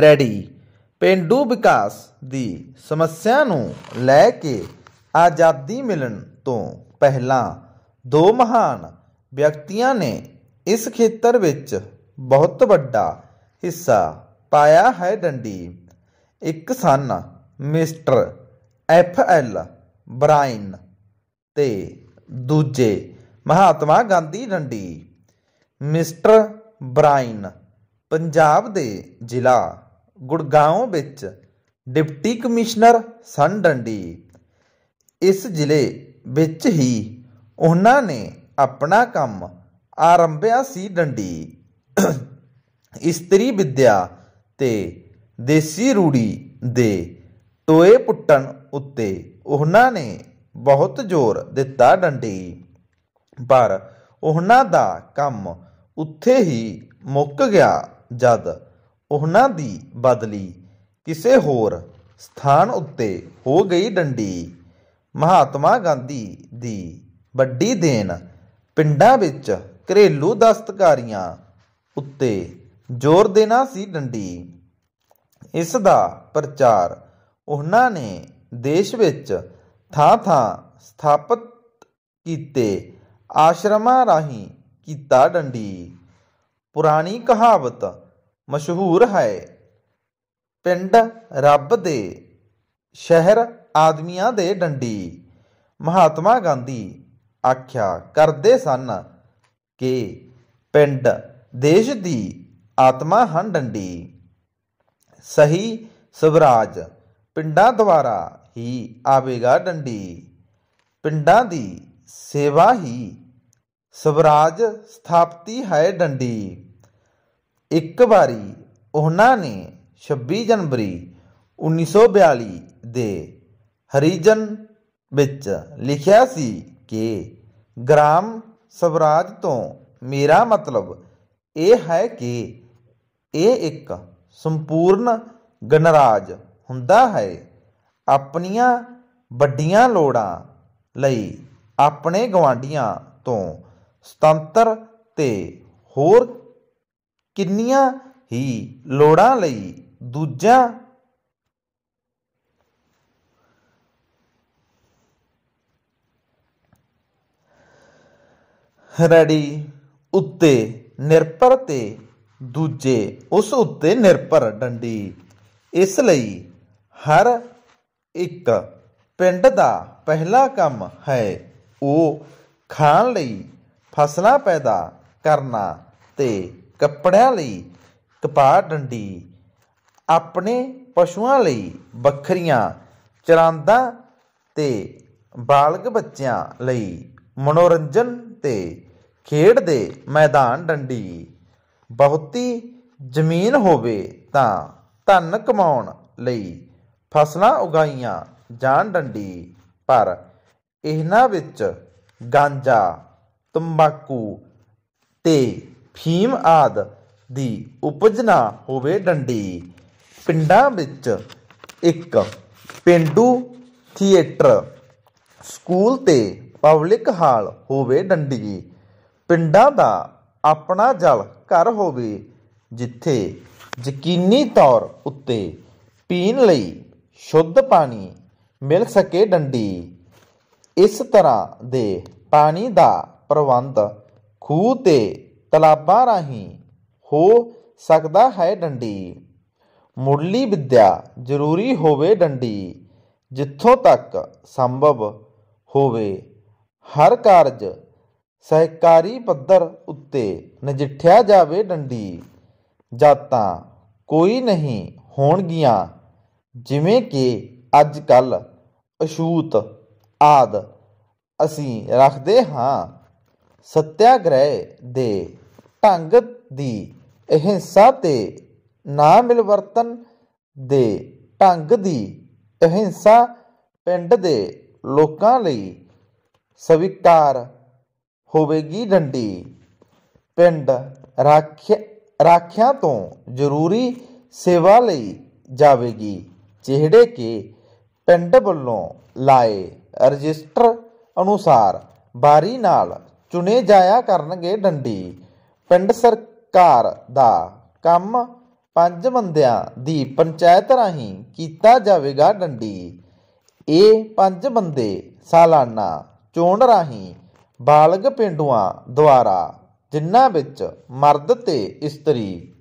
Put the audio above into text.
ready ਪਿੰਡੂ ਵਿਕਾਸ ਦੀ ਸਮੱਸਿਆ ਨੂੰ ਲੈ ਕੇ ਆਜ਼ਾਦੀ ਮਿਲਣ ਤੋਂ ਪਹਿਲਾਂ ਦੋ ਮਹਾਨ ਵਿਅਕਤੀਆਂ ਨੇ ਇਸ ਖੇਤਰ ਵਿੱਚ ਬਹੁਤ ਵੱਡਾ ਹਿੱਸਾ ਪਾਇਆ ਹੈ ਡੰਡੀ ਇੱਕ ਸਨ ਮਿਸਟਰ ਐਫ ਐਲ ਬ੍ਰਾਈਨ ਤੇ ਦੂਜੇ ਮਹਾਤਮਾ ਗਾਂਧੀ ਡੰਡੀ ਮਿਸਟਰ ਬ੍ਰਾਈਨ ਪੰਜਾਬ ਦੇ ਜ਼ਿਲ੍ਹਾ ਗੁੜਗਾਉਂ ਵਿੱਚ ਡਿਪਟੀ ਕਮਿਸ਼ਨਰ ਸਨ ਡੰਡੀ ਇਸ ਜ਼ਿਲ੍ਹੇ ਵਿੱਚ ਹੀ ਉਹਨਾਂ ਨੇ ਆਪਣਾ ਕੰਮ ਆਰੰਭਿਆ ਸੀ ਡੰਡੀ ਇਸਤਰੀ ਵਿਦਿਆ ਤੇ ਦੇਸੀ ਰੂੜੀ ਦੇ ਟੋਏ ਪੁੱਟਣ ਉੱਤੇ ਉਹਨਾਂ ਨੇ ਬਹੁਤ ਜ਼ੋਰ ਦਿੱਤਾ ਡੰਡੀ ਪਰ ਉਹਨਾਂ ਦਾ ਕੰਮ ਉੱਥੇ ਹੀ ਮੁੱਕ ਗਿਆ ਜਦ ਉਹਨਾਂ ਦੀ ਬਦਲੀ ਕਿਸੇ ਹੋਰ ਸਥਾਨ ਉੱਤੇ ਹੋ ਗਈ ਡੰਡੀ ਮਹਾਤਮਾ ਗਾਂਧੀ ਦੀ ਵੱਡੀ ਦੇਣ ਪਿੰਡਾਂ ਵਿੱਚ ਘਰੇਲੂ ਦਸਤਕਾਰੀਆਂ ਉੱਤੇ ਜ਼ੋਰ ਦੇਣਾ ਸੀ ਡੰਡੀ ਇਸ ਦਾ ਪ੍ਰਚਾਰ ਉਹਨਾਂ ਨੇ ਦੇਸ਼ ਵਿੱਚ ਥਾਂ-ਥਾਂ ਸਥਾਪਿਤ ਕੀਤੇ ਆਸ਼ਰਮਾਂ ਰਾਹੀਂ ਕੀਤਾ ਡੰਡੀ ਪੁਰਾਣੀ ਕਹਾਵਤ ਮਸ਼ਹੂਰ ਹੈ ਪਿੰਡ ਰੱਬ ਦੇ ਸ਼ਹਿਰ ਆਦਮੀਆਂ ਦੇ ਡੰਡੀ ਮਹਾਤਮਾ ਗਾਂਧੀ ਆਖਿਆ ਕਰਦੇ ਸਨ ਕਿ ਪਿੰਡ ਦੇਸ਼ ਦੀ ਆਤਮਾ ਹਨ ਡੰਡੀ ਸਹੀ ਸਵਰਾਜ ਪਿੰਡਾਂ ਦੁਆਰਾ ਹੀ ਆਵੇਗਾ ਡੰਡੀ ਪਿੰਡਾਂ ਦੀ ਸੇਵਾ ਹੀ ਸਵਰਾਜ ਸਥਾਪਤੀ ਹੈ ਡੰਡੀ ਇੱਕ ਵਾਰੀ ਉਹਨਾਂ ਨੇ 26 ਜਨਵਰੀ 1942 ਦੇ ਹਰੀਜਨ ਵਿੱਚ ਲਿਖਿਆ ਸੀ ਕਿ ਗ੍ਰਾਮ ਸਵਰਾਜ ਤੋਂ ਮੇਰਾ ਮਤਲਬ ਇਹ ਹੈ ਕਿ ਇਹ ਇੱਕ ਸੰਪੂਰਨ ਗਣਰਾਜ ਹੁੰਦਾ ਹੈ ਆਪਣੀਆਂ ਵੱਡੀਆਂ ਲੋੜਾਂ ਲਈ ਆਪਣੇ ਗਵਾਂਢੀਆਂ ਤੋਂ ਸੁਤੰਤਰ ਤੇ ਹੋਰ ਕਿੰਨੀਆਂ ਹੀ ਲੋੜਾਂ ਲਈ ਦੂਜਾ ਰੜੀ ਉੱਤੇ ਨਿਰਪਰ ਤੇ ਦੂਜੇ ਉਸ ਉੱਤੇ ਨਿਰਪਰ ਡੰਡੀ ਇਸ ਲਈ ਹਰ ਇੱਕ ਪਿੰਡ ਦਾ ਪਹਿਲਾ ਕੰਮ ਹੈ ਉਹ ਖਾਣ ਲਈ ਫਸਲਾਂ ਪੈਦਾ ਕਰਨਾ ਤੇ ਕੱਪੜਿਆਂ ਲਈ ਕਪਾਹ ਡੰਡੀ ਆਪਣੇ ਪਸ਼ੂਆਂ ਲਈ ਬੱਕਰੀਆਂ ਚਰਾਂਦਾ ਤੇ ਬਾਲਗ ਬੱਚਿਆਂ ਲਈ ਮਨੋਰੰਜਨ ਤੇ ਖੇਡ ਦੇ ਮੈਦਾਨ ਡੰਡੀ ਬਹੁਤੀ ਜ਼ਮੀਨ ਹੋਵੇ ਤਾਂ ਧਨ ਕਮਾਉਣ ਲਈ ਫਸਲਾਂ ਉਗਾਈਆਂ ਜਾਣ ਡੰਡੀ ਪਰ ਇਹਨਾਂ ਵਿੱਚ ਗਾਂਜਾ ਤੰਬਾਕੂ ਤੇ ਫੀਮ ਆਦ ਦੀ ਉਪਜ ਨਾ ਹੋਵੇ ਡੰਡੀ ਪਿੰਡਾਂ ਵਿੱਚ ਇੱਕ ਪਿੰਡੂ ਥੀਏਟਰ ਸਕੂਲ ਤੇ ਪਬਲਿਕ ਹਾਲ ਹੋਵੇ ਡੰਡੀ ਪਿੰਡਾਂ ਦਾ ਆਪਣਾ ਜਲ ਘਰ ਹੋਵੇ ਜਿੱਥੇ ਯਕੀਨੀ ਤੌਰ ਉੱਤੇ ਪੀਣ ਲਈ ਸ਼ੁੱਧ ਪਾਣੀ ਮਿਲ ਸਕੇ ਡੰਡੀ ਇਸ ਤਰ੍ਹਾਂ ਦੇ ਪਾਣੀ ਦਾ ਪ੍ਰਬੰਧ ਖੂਹ ਤੇ ਤਲਾਬਾਂ ਰਾਹੀਂ ਹੋ ਸਕਦਾ ਹੈ ਡੰਡੀ ਮੁੱਢਲੀ ਵਿੱਦਿਆ ਜ਼ਰੂਰੀ ਹੋਵੇ ਡੰਡੀ ਜਿੱਥੋਂ ਤੱਕ ਸੰਭਵ ਹੋਵੇ ਹਰ ਕਾਰਜ ਸਹਿਕਾਰੀ ਪੱਧਰ ਉੱਤੇ ਨਜਿੱਠਿਆ ਜਾਵੇ ਡੰਡੀ ਜਾਤਾਂ ਕੋਈ ਨਹੀਂ ਹੋਣਗੀਆਂ ਜਿਵੇਂ ਕਿ ਅੱਜ ਕੱਲ ਅਸ਼ੂਤ ਆਦ ਅਸੀਂ ਰੱਖਦੇ ਹਾਂ ਸਤਿਆਗ੍ਰਹਿ ਦੇ ਢੰਗ ਦੀ ਅਹਿੰਸਾ ਤੇ ਨਾ ਮਿਲਵਰਤਨ ਦੇ ਢੰਗ ਦੀ ਅਹਿੰਸਾ ਪਿੰਡ ਦੇ ਲੋਕਾਂ ਲਈ ਸਵੀਕਾਰ ਹੋਵੇਗੀ ਡੰਡੀ ਪਿੰਡ ਰਾਖਿਆ ਰਾਖਿਆ ਤੋਂ ਜ਼ਰੂਰੀ ਸੇਵਾ ਲਈ ਜਾਵੇਗੀ ਜਿਹੜੇ ਕਿ ਪਿੰਡ ਵੱਲੋਂ ਲਾਏ ਰਜਿਸਟਰ ਅਨੁਸਾਰ ਬਾਰੀ ਨਾਲ ਚੁਣੇ ਜਾਇਆ ਕਰਨਗੇ ਡੰਡੀ ਪਿੰਡ ਸਰਕਾਰ ਦਾ ਕੰਮ ਪੰਜ ਬੰਦਿਆਂ ਦੀ ਪੰਚਾਇਤ ਰਾਹੀਂ ਕੀਤਾ ਜਾਵੇਗਾ ਡੰਡੀ ਇਹ ਪੰਜ ਬੰਦੇ ਸਾਲਾਨਾ ਚੋਣ ਰਾਹੀਂ ਬਾਲਗ ਪਿੰਡੂਆਂ ਦੁਆਰਾ ਜਿਨ੍ਹਾਂ ਵਿੱਚ ਮਰਦ ਤੇ ਇਸਤਰੀ